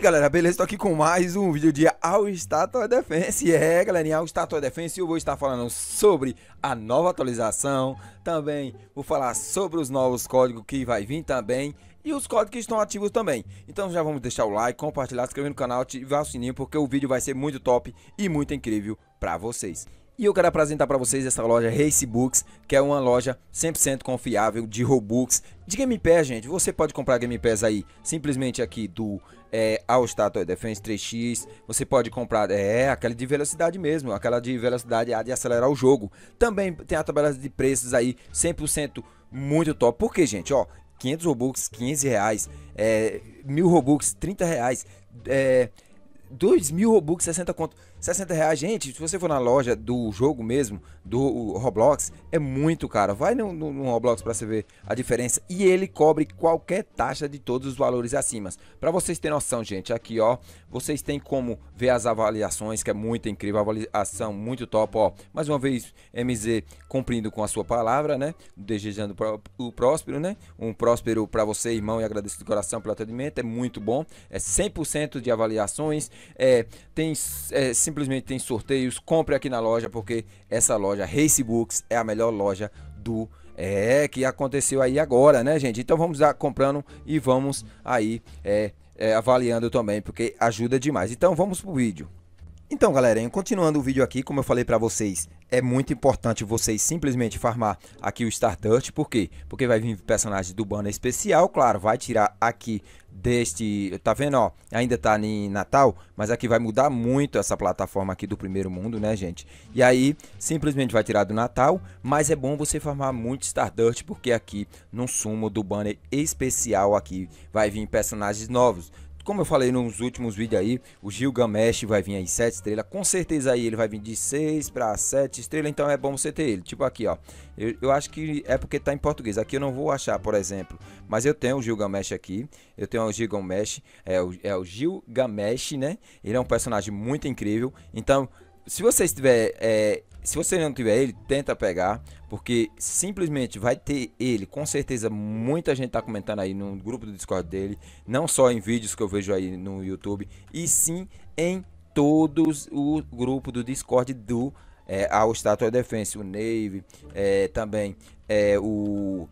aí galera, beleza? Estou aqui com mais um vídeo de All Statua Defense É galerinha, All Statua Defense eu vou estar falando sobre a nova atualização Também vou falar sobre os novos códigos que vai vir também E os códigos que estão ativos também Então já vamos deixar o like, compartilhar, se inscrever no canal, ativar o sininho Porque o vídeo vai ser muito top e muito incrível para vocês e eu quero apresentar para vocês essa loja Race Books, que é uma loja 100% confiável de Robux, de Game Pass, gente. Você pode comprar Game Pass aí simplesmente aqui do é, All Statue Defense 3X. Você pode comprar é aquela de velocidade mesmo, aquela de velocidade de acelerar o jogo. Também tem a tabela de preços aí 100% muito top. Porque, gente, ó, 500 Robux, 15 reais, é, 1000 Robux, 30 reais, é, Robux, 60 conto 60 reais, gente, se você for na loja do jogo mesmo, do Roblox, é muito caro. Vai no, no, no Roblox para você ver a diferença. E ele cobre qualquer taxa de todos os valores acima. Para vocês terem noção, gente, aqui ó, vocês têm como ver as avaliações, que é muito incrível, a avaliação muito top, ó. Mais uma vez, MZ cumprindo com a sua palavra, né? Desejando o próspero, né? Um próspero para você, irmão, e agradeço de coração pelo atendimento, é muito bom. É 100% de avaliações, é, tem é, simplesmente tem sorteios. Compre aqui na loja, porque essa loja, Race Books, é a melhor loja do é que aconteceu aí agora, né, gente? Então vamos lá comprando e vamos aí é, é, avaliando também, porque ajuda demais. Então vamos pro vídeo. Então, galera, continuando o vídeo aqui, como eu falei para vocês, é muito importante vocês simplesmente farmar aqui o Stardust, por quê? Porque vai vir personagem do banner especial, claro, vai tirar aqui deste, tá vendo, ó, ainda tá em Natal, mas aqui vai mudar muito essa plataforma aqui do primeiro mundo, né, gente? E aí, simplesmente vai tirar do Natal, mas é bom você farmar muito Stardust, porque aqui, no sumo do banner especial aqui, vai vir personagens novos, como eu falei nos últimos vídeos aí, o Gilgamesh vai vir aí 7 estrelas. Com certeza aí ele vai vir de 6 para 7 estrelas, então é bom você ter ele. Tipo aqui, ó. Eu, eu, acho que é porque tá em português. Aqui eu não vou achar, por exemplo. Mas eu tenho o Gilgamesh aqui. Eu tenho o Gilgamesh. É o, é o Gilgamesh, né? Ele é um personagem muito incrível. Então, se você estiver. É, se você não tiver ele, tenta pegar, porque simplesmente vai ter ele, com certeza muita gente tá comentando aí no grupo do Discord dele, não só em vídeos que eu vejo aí no YouTube, e sim em todos o grupo do Discord do é, ao Statue Defense, o Navy, é, também é, o,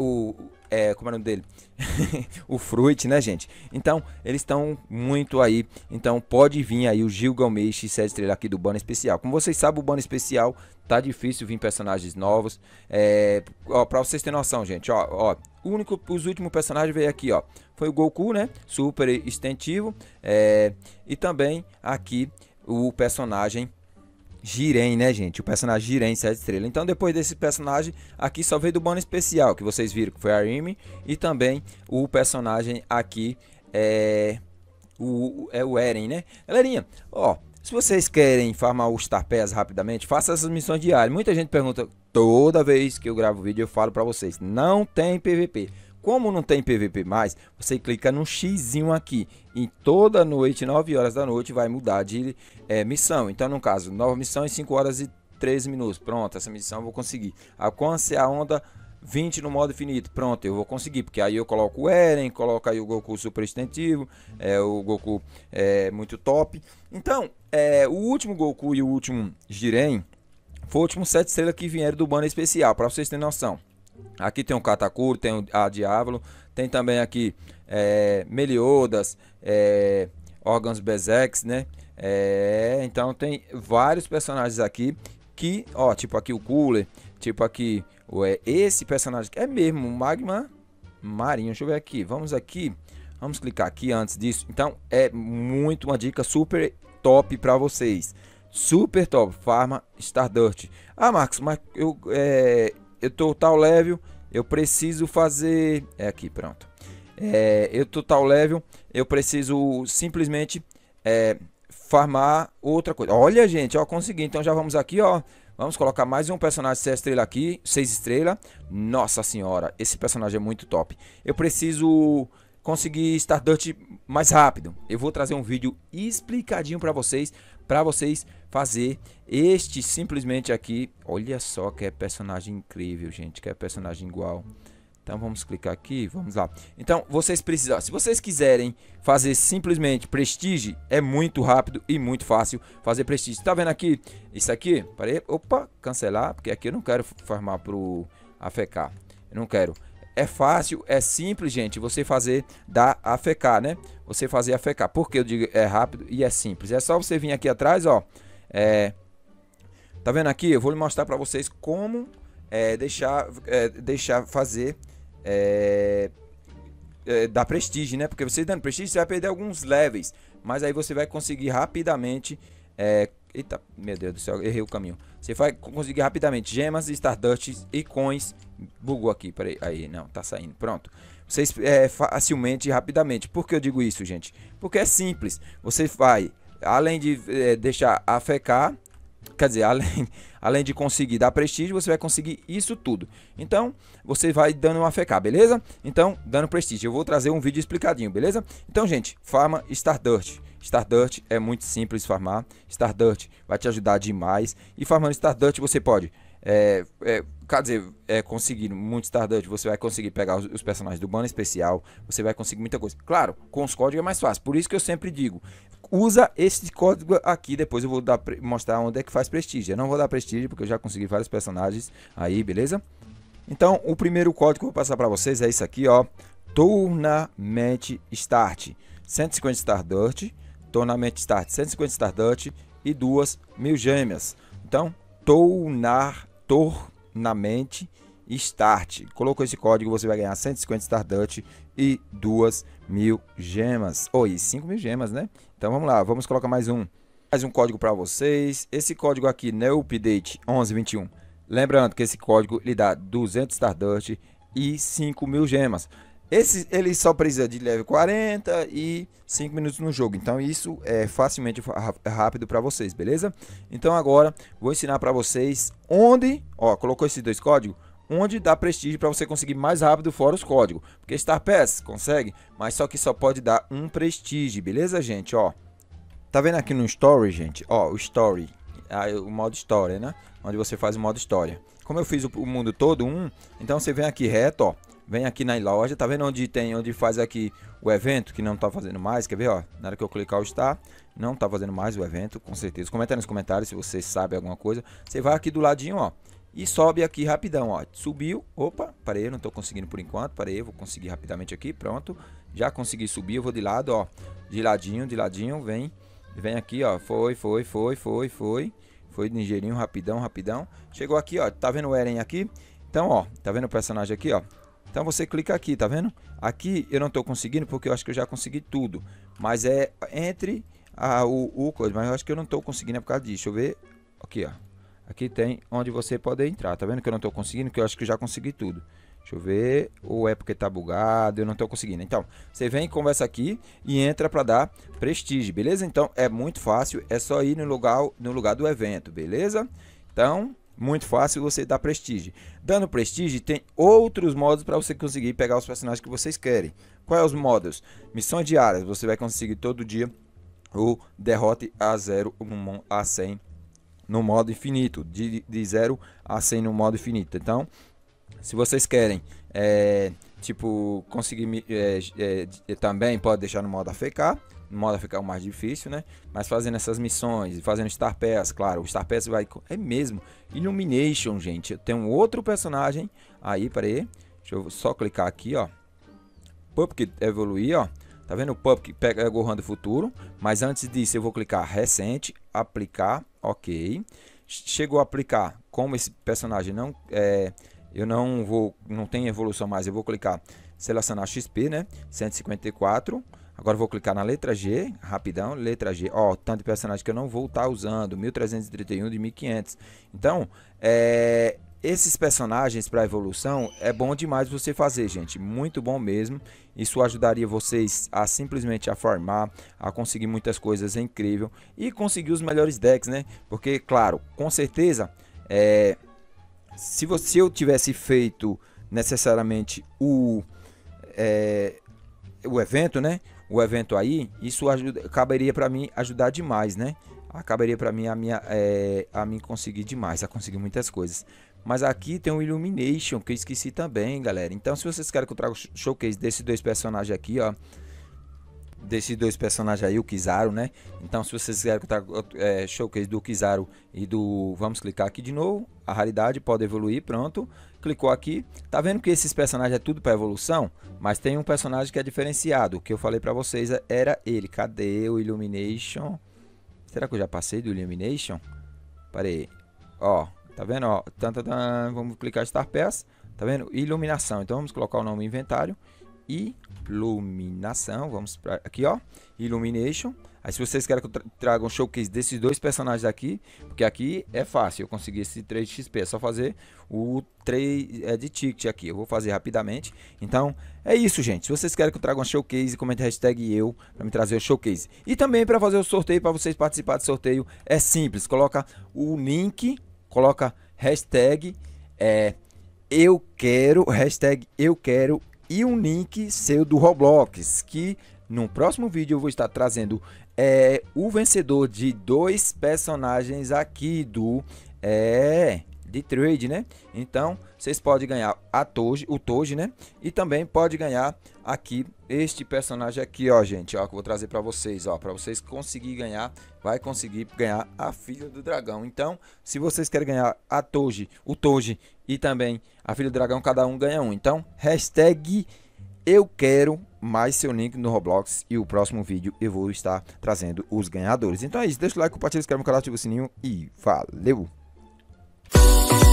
o é, como é o nome dele? o Fruit, né, gente? Então, eles estão muito aí. Então, pode vir aí o e x Estrela aqui do Banner Especial. Como vocês sabem, o Banner Especial tá difícil vir personagens novos. É, ó, pra vocês terem noção, gente, ó, ó. O único, os últimos personagens veio aqui, ó. Foi o Goku, né? Super extensivo. É, e também aqui o personagem Jiren, né, gente? O personagem Jiren, 7 estrelas. Então, depois desse personagem, aqui só veio do bônus especial, que vocês viram, que foi a Remy. E também o personagem aqui é o, é o Eren, né? Galerinha, ó, se vocês querem farmar o Star Pass rapidamente, faça essas missões diárias. Muita gente pergunta, toda vez que eu gravo vídeo eu falo pra vocês, não tem PVP. Como não tem PVP mais, você clica no xizinho aqui e toda noite, 9 horas da noite, vai mudar de é, missão. Então, no caso, nova missão em 5 horas e 13 minutos. Pronto, essa missão eu vou conseguir. Alcance a onda 20 no modo infinito. Pronto, eu vou conseguir, porque aí eu coloco o Eren, coloco aí o Goku super extensivo. é, o Goku é muito top. Então, é, o último Goku e o último Jiren foi o último 7 estrelas que vieram do banner especial, para vocês terem noção. Aqui tem o Catacuro, tem a Diávolo, tem também aqui é, Meliodas, é, órgãos Bezex, né? É, então tem vários personagens aqui que, ó, tipo aqui o Cooler, tipo aqui o, é, esse personagem que é mesmo Magma Marinho. Deixa eu ver aqui, vamos aqui, vamos clicar aqui antes disso. Então é muito uma dica super top para vocês. Super top, Farma Stardust. Ah, Marcos, mas eu, é, eu tô tal level, eu preciso fazer. É aqui, pronto. É, eu tô tal level, eu preciso simplesmente é, farmar outra coisa. Olha, gente, ó, consegui. Então já vamos aqui, ó. Vamos colocar mais um personagem 6 estrela aqui, 6 estrela. Nossa senhora, esse personagem é muito top. Eu preciso conseguir Stardust mais rápido. Eu vou trazer um vídeo explicadinho para vocês para vocês fazer este simplesmente aqui. Olha só que é personagem incrível, gente, que é personagem igual. Então vamos clicar aqui, vamos lá. Então vocês precisam, se vocês quiserem fazer simplesmente prestígio, é muito rápido e muito fácil fazer prestígio. Tá vendo aqui? Isso aqui, peraí, opa, cancelar, porque aqui eu não quero farmar pro AFK. Eu não quero. É fácil, é simples, gente, você fazer da AFK, né? Você fazer AFK. Por que eu digo é rápido e é simples? É só você vir aqui atrás, ó. É... Tá vendo aqui? Eu vou mostrar para vocês como é, deixar, é, deixar fazer... É... É, prestígio, né? Porque você dando prestígio, você vai perder alguns levels. Mas aí você vai conseguir rapidamente é, Eita, meu Deus do céu, errei o caminho. Você vai conseguir rapidamente gemas, stardusts e coins. Bugou aqui, peraí. Aí, não, tá saindo. Pronto. Vocês é, facilmente e rapidamente. Por que eu digo isso, gente? Porque é simples. Você vai, além de é, deixar afecar, quer dizer, além Além de conseguir dar prestígio, você vai conseguir isso tudo. Então, você vai dando uma FK, beleza? Então, dando prestígio. Eu vou trazer um vídeo explicadinho, beleza? Então, gente, farma Stardust. Stardust é muito simples farmar. Stardust vai te ajudar demais. E farmando Stardust, você pode é, é, quer dizer, é, conseguir muito Stardust, você vai conseguir pegar os, os, personagens do bando especial, você vai conseguir muita coisa. Claro, com os códigos é mais fácil. Por isso que eu sempre digo, usa esse código aqui, depois eu vou dar, mostrar onde é que faz prestígio. Eu não vou dar prestígio, porque eu já consegui vários personagens aí, beleza? Então, o primeiro código que eu vou passar para vocês é isso aqui, ó. Tournament Start. 150 Stardust, Tournament Start 150 Stardust e duas mil gêmeas. Então, Tournament na mente Start. Colocou esse código, você vai ganhar 150 Stardust e 2 mil gemas. Oi, oh, 5 mil gemas, né? Então vamos lá, vamos colocar mais um. Mais um código para vocês. Esse código aqui, né, Update 1121. Lembrando que esse código lhe dá 200 Stardust e 5 mil gemas. Esse, ele só precisa de level 40 e 5 minutos no jogo. Então isso é facilmente é rápido para vocês, beleza? Então agora vou ensinar para vocês onde, ó, colocou esses dois códigos, onde dá prestígio para você conseguir mais rápido fora os códigos. Porque Star Pass consegue, mas só que só pode dar um prestígio, beleza, gente? Ó, tá vendo aqui no Story, gente? Ó, o Story, ah, o modo História, né? Onde você faz o modo História. Como eu fiz o mundo todo um, então você vem aqui reto, ó Vem aqui na loja, tá vendo onde tem, onde faz aqui o evento que não tá fazendo mais? Quer ver, ó? Na hora que eu clicar o está, não tá fazendo mais o evento, com certeza. Comenta nos comentários se você sabe alguma coisa. Você vai aqui do ladinho, ó, e sobe aqui rapidão, ó. Subiu. Opa, parei, não tô conseguindo por enquanto. Parei, vou conseguir rapidamente aqui, pronto. Já consegui subir, eu vou de lado, ó. De ladinho, de ladinho, vem. Vem aqui, ó. Foi, foi, foi, foi, foi. Foi ligeirinho, rapidão, rapidão. Chegou aqui, ó. Tá vendo o Eren aqui? Então, ó, tá vendo o personagem aqui, ó? Então você clica aqui, tá vendo? Aqui eu não estou conseguindo porque eu acho que eu já consegui tudo. Mas é entre a, o, o coisa, mas eu acho que eu não estou conseguindo é por causa disso. Deixa eu ver. Aqui, ó. Aqui tem onde você pode entrar. Tá vendo que eu não estou conseguindo? Que eu acho que eu já consegui tudo. Deixa eu ver. Ou é porque tá bugado, eu não tô conseguindo. Então, você vem, conversa aqui e entra para dar prestígio, beleza? Então, é muito fácil, é só ir no lugar, no lugar do evento, beleza? Então, muito fácil você dar prestígio. Dando prestígio, tem outros modos para você conseguir pegar os personagens que vocês querem. Quais é os modos? Missões diárias, você vai conseguir todo dia o derrote a 0 a 100 no modo infinito, de, de 0 a 100 no modo infinito. Então, se vocês querem, é, tipo, conseguir é, é, também pode deixar no modo AFK, moda ficar mais difícil, né? Mas fazendo essas missões, fazendo Star Pass, claro, o Star Pass vai. É mesmo. Illumination, gente. tem um outro personagem aí, peraí. Deixa eu só clicar aqui, ó. Pumpkin evoluir, ó. Tá vendo o Pumpkin pega a é Gohan do futuro. Mas antes disso, eu vou clicar recente, aplicar, ok. Chegou a aplicar, como esse personagem não é. Eu não vou. Não tem evolução mais, eu vou clicar selecionar XP, né? 154. Agora vou clicar na letra G, rapidão, letra G. Ó, tanto de personagem que eu não vou estar tá usando, 1331 de 1500. Então, é, esses personagens para evolução é bom demais você fazer, gente. Muito bom mesmo. Isso ajudaria vocês a simplesmente a farmar, a conseguir muitas coisas é incrível e conseguir os melhores decks, né? Porque, claro, com certeza, é, se, você, se eu tivesse feito necessariamente o... É, o evento, né? O evento aí, isso ajuda, caberia para mim ajudar demais, né? Acabaria para mim a minha é, a mim conseguir demais, a conseguir muitas coisas. Mas aqui tem o Illumination, que eu esqueci também, galera. Então, se vocês querem que eu traga o showcase desses dois personagens aqui, ó, desses dois personagens aí, o Kizaru, né? Então, se vocês quiserem escutar é, showcase do Kizaru e do. Vamos clicar aqui de novo. A raridade pode evoluir, pronto. Clicou aqui. Tá vendo que esses personagens é tudo para evolução? Mas tem um personagem que é diferenciado. que eu falei para vocês é, era ele. Cadê o Illumination? Será que eu já passei do Illumination? Pera aí. Ó, tá vendo? Ó, tan, vamos clicar Star Pass. Tá vendo? Iluminação. Então vamos colocar o nome inventário iluminação. Vamos para aqui, ó. Illumination. Aí se vocês querem que eu tra traga um showcase desses dois personagens aqui, porque aqui é fácil, eu consegui esse 3 XP, é só fazer o 3 é, de ticket aqui, eu vou fazer rapidamente. Então, é isso, gente. Se vocês querem que eu traga um showcase, comenta hashtag eu para me trazer o showcase. E também para fazer o sorteio, para vocês participar do sorteio, é simples. Coloca o link, coloca hashtag é, eu quero, hashtag eu quero e um link seu do Roblox, que no próximo vídeo eu vou estar trazendo é, o vencedor de dois personagens aqui do é, de trade, né? Então, vocês podem ganhar a Toge, o Toge, né? E também pode ganhar aqui este personagem aqui, ó, gente, ó, que eu vou trazer para vocês, ó, para vocês conseguir ganhar, vai conseguir ganhar a filha do dragão. Então, se vocês querem ganhar a Toge, o Toge e também a filha do dragão, cada um ganha um. Então, hashtag eu quero mais seu link no Roblox e o próximo vídeo eu vou estar trazendo os ganhadores. Então é isso, deixa o like, compartilha, inscreve no canal, ativa o sininho e valeu! Thank you.